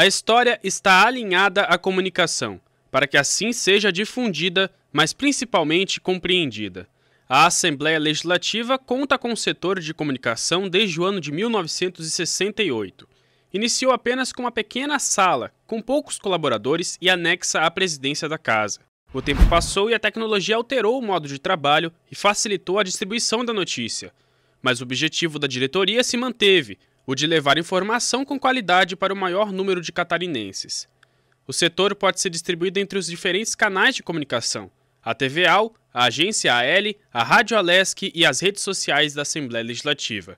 A história está alinhada à comunicação, para que assim seja difundida, mas principalmente compreendida. A Assembleia Legislativa conta com o setor de comunicação desde o ano de 1968. Iniciou apenas com uma pequena sala, com poucos colaboradores e anexa à presidência da casa. O tempo passou e a tecnologia alterou o modo de trabalho e facilitou a distribuição da notícia. Mas o objetivo da diretoria se manteve, o de levar informação com qualidade para o maior número de catarinenses. O setor pode ser distribuído entre os diferentes canais de comunicação: a TV AL, a agência AL, a Rádio Alesc e as redes sociais da Assembleia Legislativa.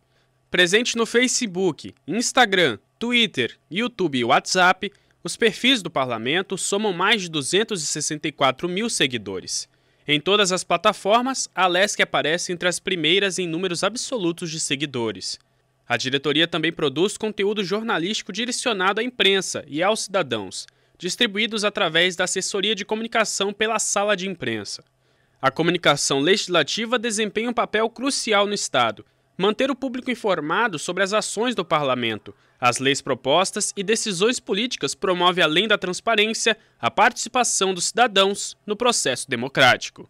Presente no Facebook, Instagram, Twitter, YouTube e WhatsApp, os perfis do parlamento somam mais de 264 mil seguidores. Em todas as plataformas, a Alesc aparece entre as primeiras em números absolutos de seguidores. A diretoria também produz conteúdo jornalístico direcionado à imprensa e aos cidadãos, distribuídos através da assessoria de comunicação pela sala de imprensa. A comunicação legislativa desempenha um papel crucial no Estado. Manter o público informado sobre as ações do parlamento, as leis propostas e decisões políticas promove, além da transparência, a participação dos cidadãos no processo democrático.